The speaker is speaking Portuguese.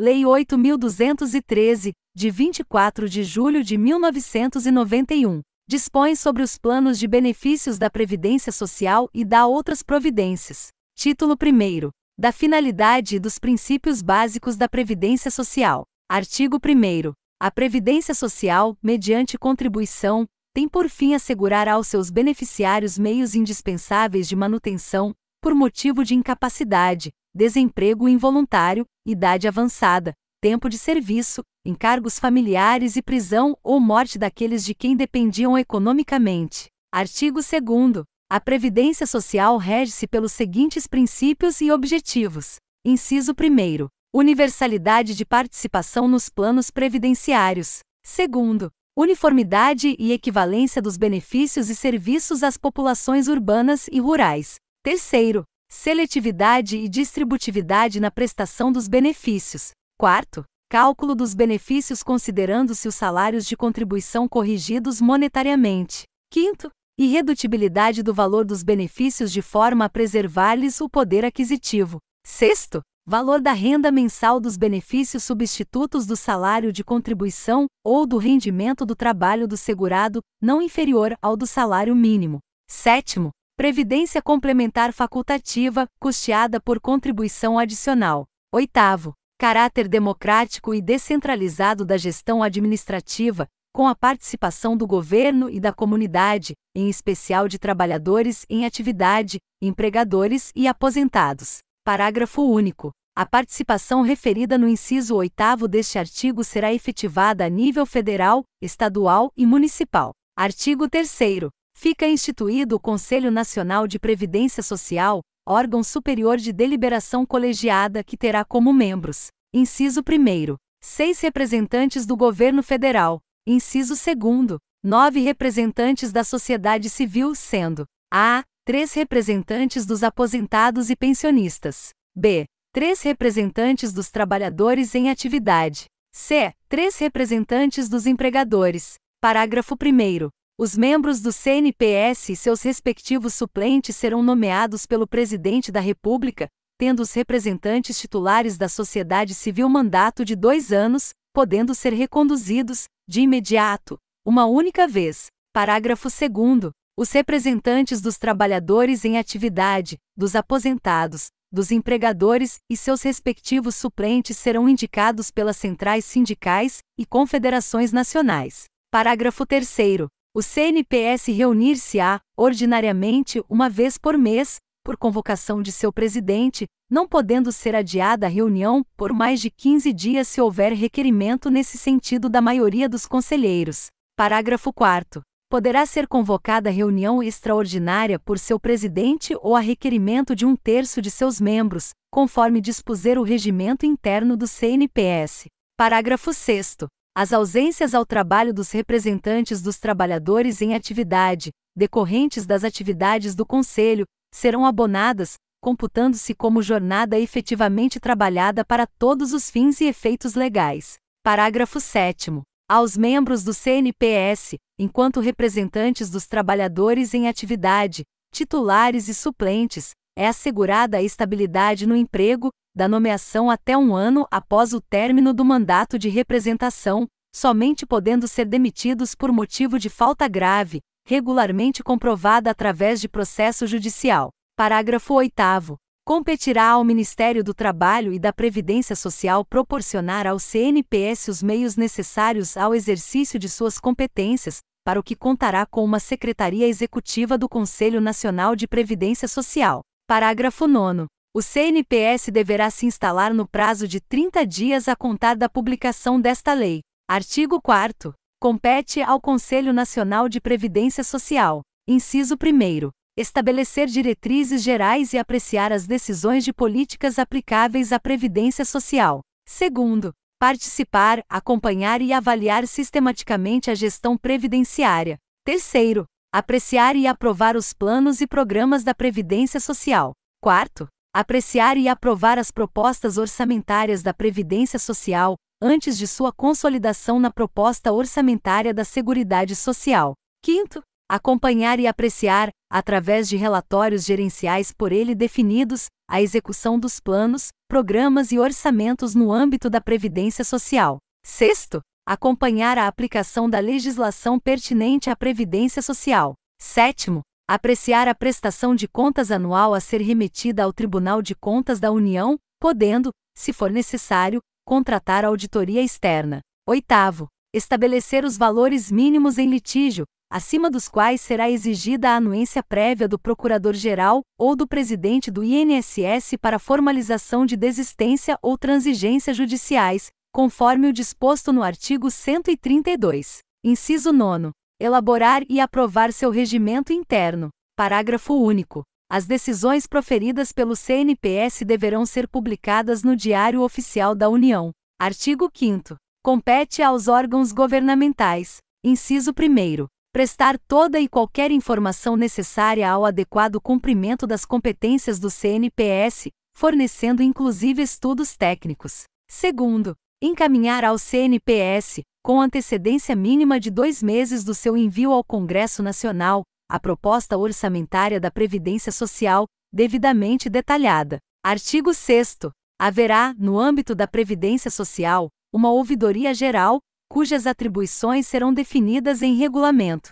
Lei 8.213, de 24 de julho de 1991, dispõe sobre os planos de benefícios da Previdência Social e dá outras providências. Título 1. Da finalidade e dos princípios básicos da Previdência Social. Artigo 1. A Previdência Social, mediante contribuição, tem por fim assegurar aos seus beneficiários meios indispensáveis de manutenção, por motivo de incapacidade, desemprego involuntário, idade avançada, tempo de serviço, encargos familiares e prisão ou morte daqueles de quem dependiam economicamente. Artigo 2. A Previdência Social rege-se pelos seguintes princípios e objetivos: Inciso 1. Universalidade de participação nos planos previdenciários. 2. Uniformidade e equivalência dos benefícios e serviços às populações urbanas e rurais. Terceiro, seletividade e distributividade na prestação dos benefícios. Quarto, cálculo dos benefícios considerando-se os salários de contribuição corrigidos monetariamente. Quinto, irredutibilidade do valor dos benefícios de forma a preservar-lhes o poder aquisitivo. Sexto, valor da renda mensal dos benefícios substitutos do salário de contribuição ou do rendimento do trabalho do segurado, não inferior ao do salário mínimo. Sétimo, Previdência complementar facultativa, custeada por contribuição adicional. Oitavo, caráter democrático e descentralizado da gestão administrativa, com a participação do governo e da comunidade, em especial de trabalhadores em atividade, empregadores e aposentados. Parágrafo único. A participação referida no inciso 8 deste artigo será efetivada a nível federal, estadual e municipal. Artigo 3. Fica instituído o Conselho Nacional de Previdência Social, órgão superior de deliberação colegiada que terá como membros, inciso 1, seis representantes do governo federal, inciso 2, nove representantes da sociedade civil, sendo a. três representantes dos aposentados e pensionistas, b. três representantes dos trabalhadores em atividade, c. três representantes dos empregadores. Parágrafo 1. Os membros do CNPS e seus respectivos suplentes serão nomeados pelo Presidente da República, tendo os representantes titulares da sociedade civil mandato de dois anos, podendo ser reconduzidos, de imediato, uma única vez. Parágrafo 2. Os representantes dos trabalhadores em atividade, dos aposentados, dos empregadores e seus respectivos suplentes serão indicados pelas centrais sindicais e confederações nacionais. Parágrafo 3. O CNPS reunir-se-á, ordinariamente, uma vez por mês, por convocação de seu presidente, não podendo ser adiada a reunião por mais de 15 dias se houver requerimento nesse sentido da maioria dos conselheiros. Parágrafo 4. Poderá ser convocada reunião extraordinária por seu presidente ou a requerimento de um terço de seus membros, conforme dispuser o regimento interno do CNPS. Parágrafo 6. As ausências ao trabalho dos representantes dos trabalhadores em atividade, decorrentes das atividades do Conselho, serão abonadas, computando-se como jornada efetivamente trabalhada para todos os fins e efeitos legais. Parágrafo 7. Aos membros do CNPS, enquanto representantes dos trabalhadores em atividade, titulares e suplentes, é assegurada a estabilidade no emprego, da nomeação até um ano após o término do mandato de representação, somente podendo ser demitidos por motivo de falta grave, regularmente comprovada através de processo judicial. Parágrafo 8. Competirá ao Ministério do Trabalho e da Previdência Social proporcionar ao CNPS os meios necessários ao exercício de suas competências, para o que contará com uma Secretaria Executiva do Conselho Nacional de Previdência Social. Parágrafo 9. O CNPS deverá se instalar no prazo de 30 dias a contar da publicação desta lei. Artigo 4. Compete ao Conselho Nacional de Previdência Social, inciso 1, estabelecer diretrizes gerais e apreciar as decisões de políticas aplicáveis à Previdência Social. Segundo, participar, acompanhar e avaliar sistematicamente a gestão previdenciária. Terceiro, apreciar e aprovar os planos e programas da Previdência Social. Quarto, apreciar e aprovar as propostas orçamentárias da Previdência Social, antes de sua consolidação na proposta orçamentária da Seguridade Social. Quinto, acompanhar e apreciar, através de relatórios gerenciais por ele definidos, a execução dos planos, programas e orçamentos no âmbito da Previdência Social. Sexto, acompanhar a aplicação da legislação pertinente à Previdência Social. Sétimo, apreciar a prestação de contas anual a ser remetida ao Tribunal de Contas da União, podendo, se for necessário, contratar auditoria externa. Oitavo, estabelecer os valores mínimos em litígio, acima dos quais será exigida a anuência prévia do Procurador-Geral ou do presidente do INSS para formalização de desistência ou transigência judiciais, conforme o disposto no artigo 132. Inciso 9 elaborar e aprovar seu regimento interno. Parágrafo único. As decisões proferidas pelo CNPS deverão ser publicadas no Diário Oficial da União. Artigo 5. Compete aos órgãos governamentais. Inciso 1. Prestar toda e qualquer informação necessária ao adequado cumprimento das competências do CNPS, fornecendo inclusive estudos técnicos. Segundo, encaminhar ao CNPS, com antecedência mínima de dois meses do seu envio ao Congresso Nacional, a proposta orçamentária da Previdência Social, devidamente detalhada. Artigo 6. Haverá, no âmbito da Previdência Social, uma ouvidoria geral, cujas atribuições serão definidas em regulamento.